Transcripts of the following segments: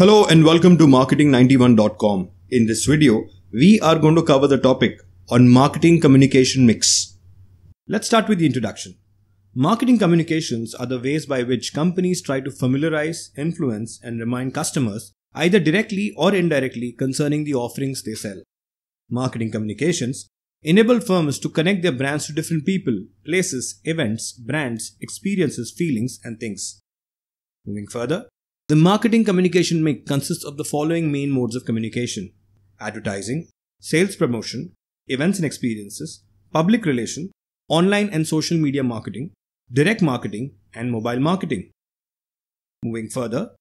Hello and welcome to marketing91.com. In this video, we are going to cover the topic on marketing communication mix. Let's start with the introduction. Marketing communications are the ways by which companies try to familiarize, influence, and remind customers, either directly or indirectly, concerning the offerings they sell. Marketing communications enable firms to connect their brands to different people, places, events, brands, experiences, feelings, and things. Moving further, the marketing communication mix consists of the following main modes of communication advertising, sales promotion, events and experiences, public relation, online and social media marketing, direct marketing, and mobile marketing. Moving further,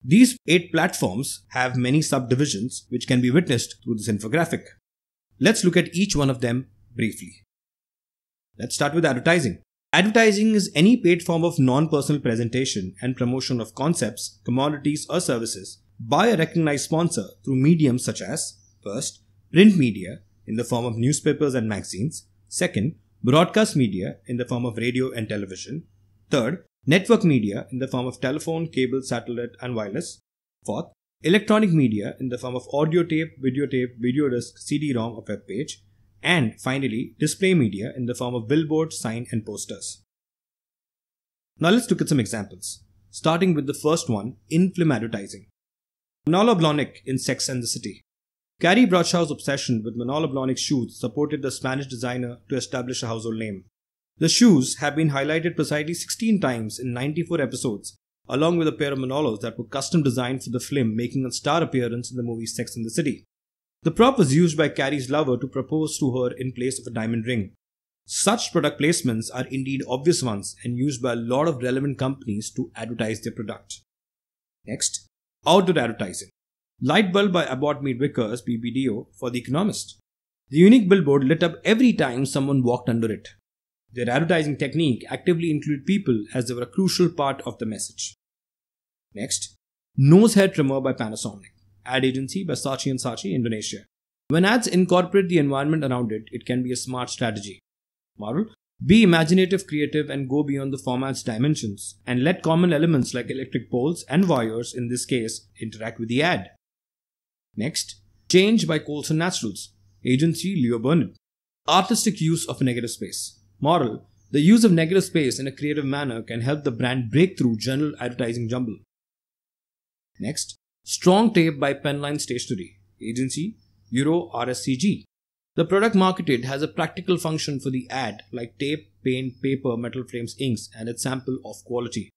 these eight platforms have many subdivisions which can be witnessed through this infographic. Let's look at each one of them briefly. Let's start with advertising. Advertising is any paid form of non personal presentation and promotion of concepts, commodities, or services by a recognized sponsor through mediums such as first, print media in the form of newspapers and magazines, second, broadcast media in the form of radio and television, third, network media in the form of telephone, cable, satellite, and wireless, fourth, electronic media in the form of audio tape, videotape, video disc, CD ROM, or web page, and finally, display media in the form of billboards, sign, and posters. Now let's look at some examples, starting with the first one, in-film advertising. Manolo Blahnik in Sex and the City. Carrie Bradshaw's obsession with Manolo Blahnik's shoes supported the Spanish designer to establish a household name. The shoes have been highlighted precisely 16 times in 94 episodes, along with a pair of Manolos that were custom designed for the film, making a star appearance in the movie Sex and the City. The prop was used by Carrie's lover to propose to her in place of a diamond ring. Such product placements are indeed obvious ones and used by a lot of relevant companies to advertise their product. Next, outdoor advertising. Light bulb by Abbott Mead Vickers BBDO for The Economist. The unique billboard lit up every time someone walked under it. Their advertising technique actively included people as they were a crucial part of the message. Next, nose hair trimmer by Panasonic ad agency by Saatchi & Saatchi Indonesia. When ads incorporate the environment around it, it can be a smart strategy. Moral Be imaginative, creative, and go beyond the format's dimensions, and let common elements like electric poles and wires, in this case, interact with the ad. Next, Change by Colson Naturals, agency Leo Burnett. Artistic use of negative space. Moral The use of negative space in a creative manner can help the brand break through general advertising jumble. Next, Strong Tape by Penline Stationery, agency Euro RSCG. The product marketed has a practical function for the ad like tape, paint, paper, metal frames, inks, and its sample of quality.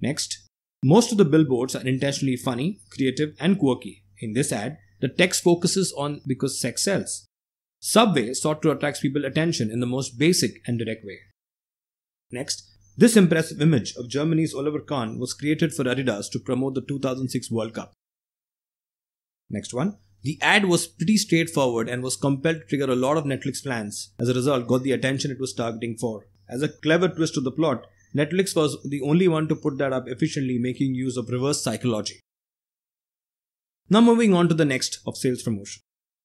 Next, most of the billboards are intentionally funny, creative, and quirky. In this ad, the text focuses on because sex sells. Subway sought to attract people's attention in the most basic and direct way. Next, this impressive image of Germany's Oliver Kahn was created for Adidas to promote the 2006 World Cup. Next one. The ad was pretty straightforward and was compelled to trigger a lot of Netflix fans. As a result, got the attention it was targeting for. As a clever twist to the plot, Netflix was the only one to put that up efficiently, making use of reverse psychology. Now moving on to the next of sales promotion.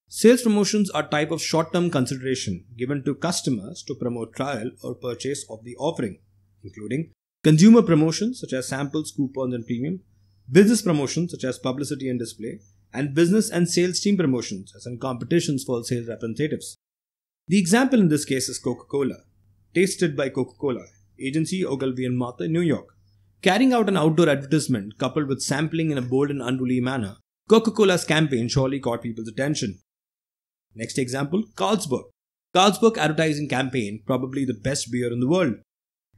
Sales promotions are type of short-term consideration given to customers to promote trial or purchase of the offering including consumer promotions such as samples, coupons, and premium, business promotions such as publicity and display, and business and sales team promotions as in competitions for sales representatives. The example in this case is Coca Cola, tasted by Coca Cola, agency Ogilvy and Martha New York. Carrying out an outdoor advertisement coupled with sampling in a bold and unruly manner, Coca Cola's campaign surely caught people's attention. Next example Carlsberg. Carlsberg advertising campaign, probably the best beer in the world,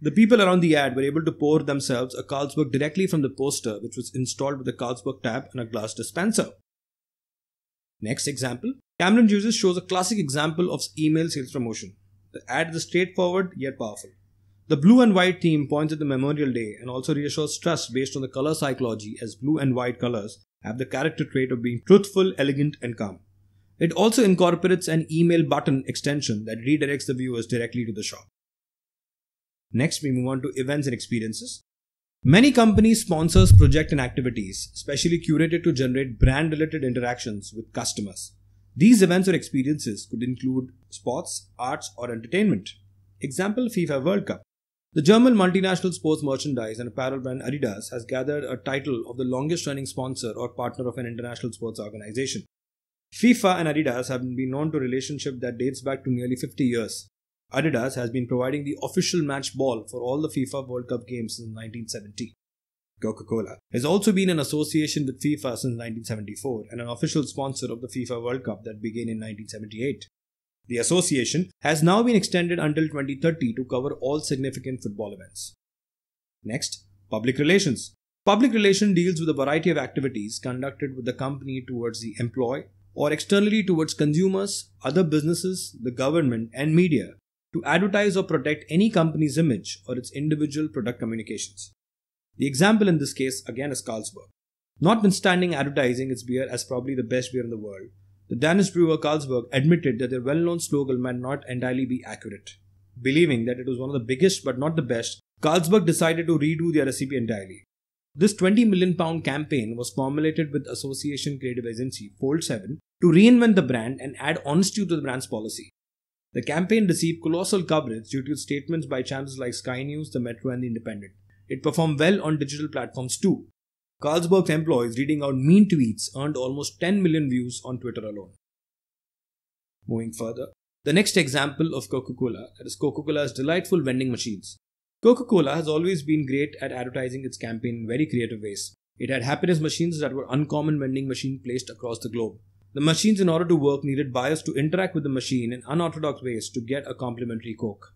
the people around the ad were able to pour themselves a Carlsberg directly from the poster, which was installed with a Carlsberg tap and a glass dispenser. Next example Cameron Juices shows a classic example of email sales promotion. The ad is straightforward yet powerful. The blue and white theme points at the Memorial Day and also reassures trust based on the color psychology, as blue and white colors have the character trait of being truthful, elegant, and calm. It also incorporates an email button extension that redirects the viewers directly to the shop. Next, we move on to events and experiences. Many companies sponsors project and activities, specially curated to generate brand related interactions with customers. These events or experiences could include sports, arts, or entertainment. Example FIFA World Cup. The German multinational sports merchandise and apparel brand Adidas has gathered a title of the longest running sponsor or partner of an international sports organization. FIFA and Adidas have been known to a relationship that dates back to nearly 50 years. Adidas has been providing the official match ball for all the FIFA World Cup games since 1970. Coca Cola has also been in association with FIFA since 1974 and an official sponsor of the FIFA World Cup that began in 1978. The association has now been extended until 2030 to cover all significant football events. Next, public relations. Public relation deals with a variety of activities conducted with the company towards the employee or externally towards consumers, other businesses, the government, and media to advertise or protect any company's image or its individual product communications. The example in this case again is Carlsberg. Notwithstanding advertising its beer as probably the best beer in the world, the Danish brewer Carlsberg admitted that their well known slogan might not entirely be accurate. Believing that it was one of the biggest but not the best, Carlsberg decided to redo their recipe entirely. This 20 million pound campaign was formulated with association creative agency Fold7 to reinvent the brand and add honesty to the brand's policy. The campaign received colossal coverage due to statements by channels like Sky News, The Metro, and The Independent. It performed well on digital platforms too. Carlsberg's employees reading out mean tweets earned almost 10 million views on Twitter alone. Moving further, the next example of Coca Cola is Coca Cola's delightful vending machines. Coca Cola has always been great at advertising its campaign in very creative ways. It had happiness machines that were uncommon vending machines placed across the globe. The machines, in order to work, needed buyers to interact with the machine in unorthodox ways to get a complimentary Coke,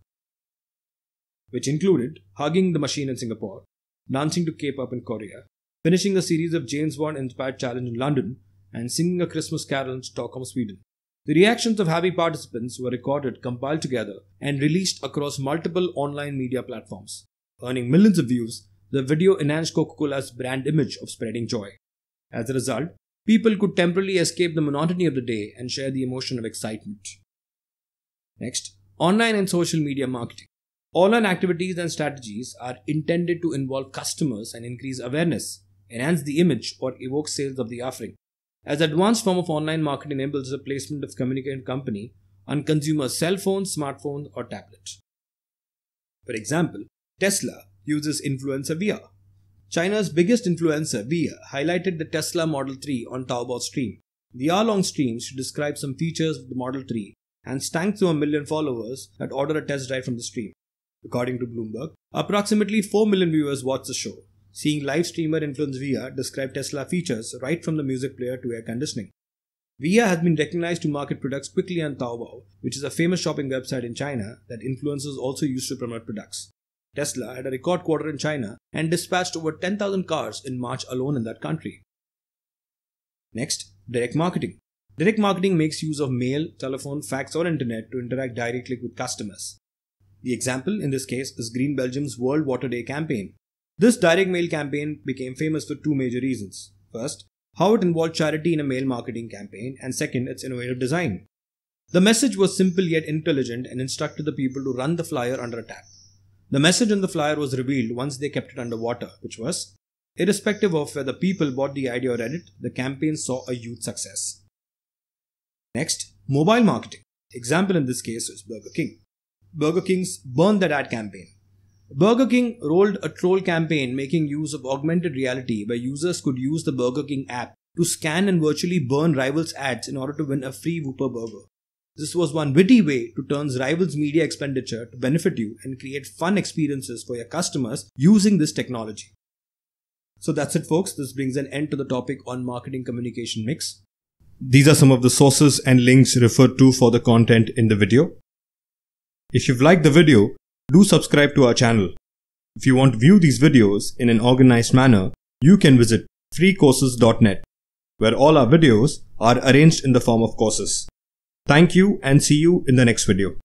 which included hugging the machine in Singapore, dancing to K pop in Korea, finishing a series of James Bond inspired challenges in London, and singing a Christmas carol in Stockholm, Sweden. The reactions of happy participants were recorded, compiled together, and released across multiple online media platforms. Earning millions of views, the video enhanced Coca Cola's brand image of spreading joy. As a result, People could temporarily escape the monotony of the day and share the emotion of excitement. Next, online and social media marketing. Online activities and strategies are intended to involve customers and increase awareness, enhance the image, or evoke sales of the offering. As advanced form of online marketing enables the placement of communicating company on consumers' cell phone, smartphone, or tablet. For example, Tesla uses influencer VR China's biggest influencer, Via, highlighted the Tesla Model 3 on Taobao stream. The hour long stream should describe some features of the Model 3 and stank to a million followers that ordered a test drive from the stream. According to Bloomberg, approximately 4 million viewers watched the show, seeing live streamer Influence Via describe Tesla features right from the music player to air conditioning. Via has been recognized to market products quickly on Taobao, which is a famous shopping website in China that influencers also use to promote products. Tesla had a record quarter in China and dispatched over 10,000 cars in March alone in that country. Next, direct marketing. Direct marketing makes use of mail, telephone, fax, or internet to interact directly with customers. The example in this case is Green Belgium's World Water Day campaign. This direct mail campaign became famous for two major reasons. First, how it involved charity in a mail marketing campaign, and second, its innovative design. The message was simple yet intelligent and instructed the people to run the flyer under a tap. The message on the flyer was revealed once they kept it underwater, which was irrespective of whether people bought the idea or read it, the campaign saw a huge success. Next, mobile marketing. Example in this case is Burger King. Burger King's Burn That Ad campaign. Burger King rolled a troll campaign making use of augmented reality where users could use the Burger King app to scan and virtually burn rivals' ads in order to win a free Whooper burger. This was one witty way to turn rivals' media expenditure to benefit you and create fun experiences for your customers using this technology. So that's it, folks. This brings an end to the topic on marketing communication mix. These are some of the sources and links referred to for the content in the video. If you've liked the video, do subscribe to our channel. If you want to view these videos in an organized manner, you can visit freecourses.net, where all our videos are arranged in the form of courses. Thank you and see you in the next video.